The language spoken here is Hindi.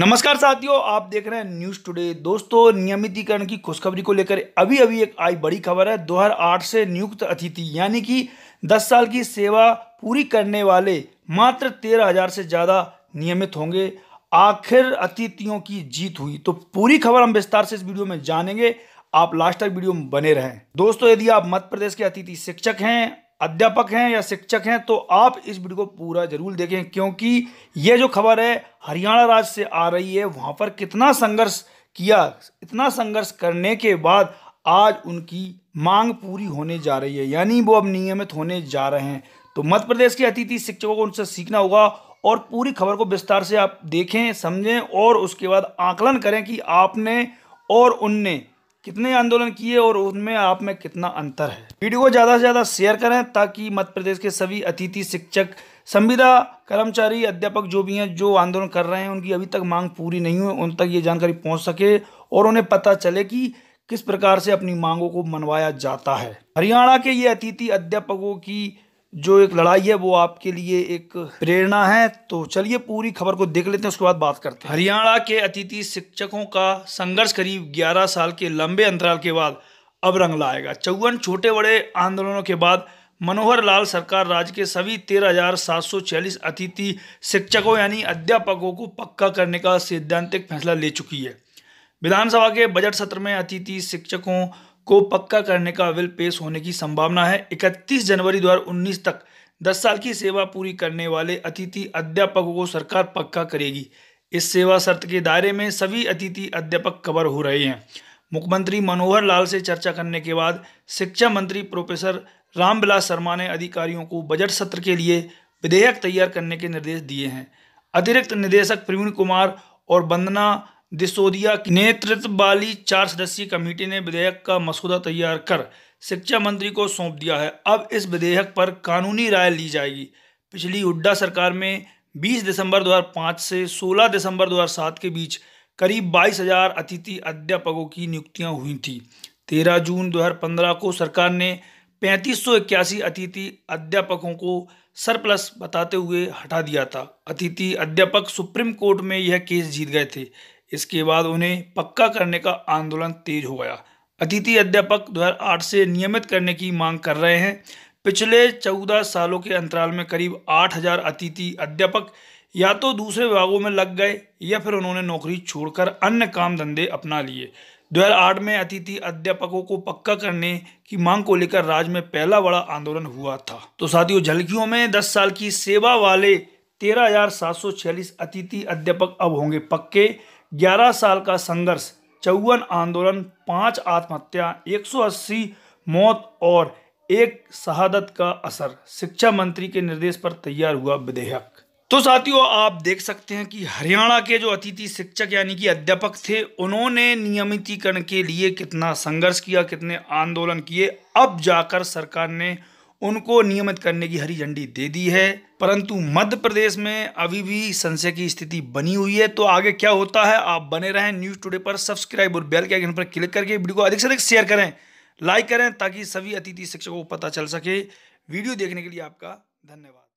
नमस्कार साथियों आप देख रहे हैं न्यूज़ टुडे दोस्तों नियमितीकरण की खुशखबरी को लेकर अभी अभी एक आई बड़ी खबर है 2008 से नियुक्त अतिथि यानी कि 10 साल की सेवा पूरी करने वाले मात्र तेरह हजार से ज़्यादा नियमित होंगे आखिर अतिथियों की जीत हुई तो पूरी खबर हम विस्तार से इस वीडियो में जानेंगे आप लास्ट तक वीडियो में बने रहें दोस्तों यदि आप मध्य प्रदेश के अतिथि शिक्षक हैं अध्यापक हैं या शिक्षक हैं तो आप इस वीडियो को पूरा जरूर देखें क्योंकि ये जो खबर है हरियाणा राज्य से आ रही है वहाँ पर कितना संघर्ष किया इतना संघर्ष करने के बाद आज उनकी मांग पूरी होने जा रही है यानी वो अब नियमित होने जा रहे हैं तो मध्य प्रदेश के अतिथि शिक्षकों को उनसे सीखना होगा और पूरी खबर को विस्तार से आप देखें समझें और उसके बाद आकलन करें कि आपने और उनने कितने आंदोलन किए और उनमें आप में कितना अंतर है वीडियो को ज़्यादा से ज़्यादा शेयर करें ताकि मध्य प्रदेश के सभी अतिथि शिक्षक संविदा कर्मचारी अध्यापक जो भी हैं जो आंदोलन कर रहे हैं उनकी अभी तक मांग पूरी नहीं हुई उन तक ये जानकारी पहुंच सके और उन्हें पता चले कि किस प्रकार से अपनी मांगों को मनवाया जाता है हरियाणा के ये अतिथि अध्यापकों की जो एक लड़ाई है वो आपके लिए एक प्रेरणा है तो चलिए पूरी खबर को देख लेते हैं उसके बाद बात करते हैं हरियाणा के अतिथि शिक्षकों का संघर्ष करीब 11 साल के लंबे अंतराल के बाद अब रंग लाएगा चौवन छोटे बड़े आंदोलनों के बाद मनोहर लाल सरकार राज्य के सभी तेरह हजार सात सौ छियालीस अतिथि शिक्षकों यानी अध्यापकों को पक्का करने का सिद्धांतिक फैसला ले चुकी है विधानसभा के बजट सत्र में अतिथि शिक्षकों को पक्का करने का विल पेश होने की संभावना है 31 जनवरी 2019 तक 10 साल की सेवा पूरी करने वाले अतिथि अध्यापकों को सरकार पक्का करेगी इस सेवा शर्त के दायरे में सभी अतिथि अध्यापक कवर हो रहे हैं मुख्यमंत्री मनोहर लाल से चर्चा करने के बाद शिक्षा मंत्री प्रोफेसर रामविलास शर्मा ने अधिकारियों को बजट सत्र के लिए विधेयक तैयार करने के निर्देश दिए हैं अतिरिक्त निदेशक प्रवीण कुमार और वंदना दिसोदिया की नेतृत्व वाली चार सदस्यीय कमेटी ने विधेयक का मसौदा तैयार कर शिक्षा मंत्री को सौंप दिया है अब इस विधेयक पर कानूनी राय ली जाएगी पिछली हुड्डा सरकार में 20 दिसंबर 2005 से 16 दिसंबर 2007 के बीच करीब बाईस हजार अतिथि अध्यापकों की नियुक्तियां हुई थी 13 जून 2015 को सरकार ने पैंतीस अतिथि अध्यापकों को सरप्लस बताते हुए हटा दिया था अतिथि अध्यापक सुप्रीम कोर्ट में यह केस जीत गए थे इसके बाद उन्हें पक्का करने का आंदोलन तेज हो गया अतिथि अध्यापक 2008 से नियमित करने की मांग कर रहे हैं पिछले 14 सालों के अंतराल में करीब 8000 अतिथि अध्यापक या तो दूसरे विभागों में लग गए या फिर उन्होंने नौकरी छोड़कर अन्य काम धंधे अपना लिए 2008 में अतिथि अध्यापकों को पक्का करने की मांग को लेकर राज्य में पहला बड़ा आंदोलन हुआ था तो साथियों झलकियों में दस साल की सेवा वाले तेरह अतिथि अध्यापक अब होंगे पक्के ग्यारह साल का संघर्ष चौवन आंदोलन पाँच आत्महत्या 180 मौत और एक शहादत का असर शिक्षा मंत्री के निर्देश पर तैयार हुआ विधेयक तो साथियों आप देख सकते हैं कि हरियाणा के जो अतिथि शिक्षक यानी कि अध्यापक थे उन्होंने नियमितीकरण के लिए कितना संघर्ष किया कितने आंदोलन किए अब जाकर सरकार ने उनको नियमित करने की हरी झंडी दे दी है परंतु मध्य प्रदेश में अभी भी संशय की स्थिति बनी हुई है तो आगे क्या होता है आप बने रहें न्यूज़ टुडे पर सब्सक्राइब और बेल के आइकन पर क्लिक करके वीडियो को अधिक से अधिक शेयर करें लाइक करें ताकि सभी अतिथि शिक्षकों को पता चल सके वीडियो देखने के लिए आपका धन्यवाद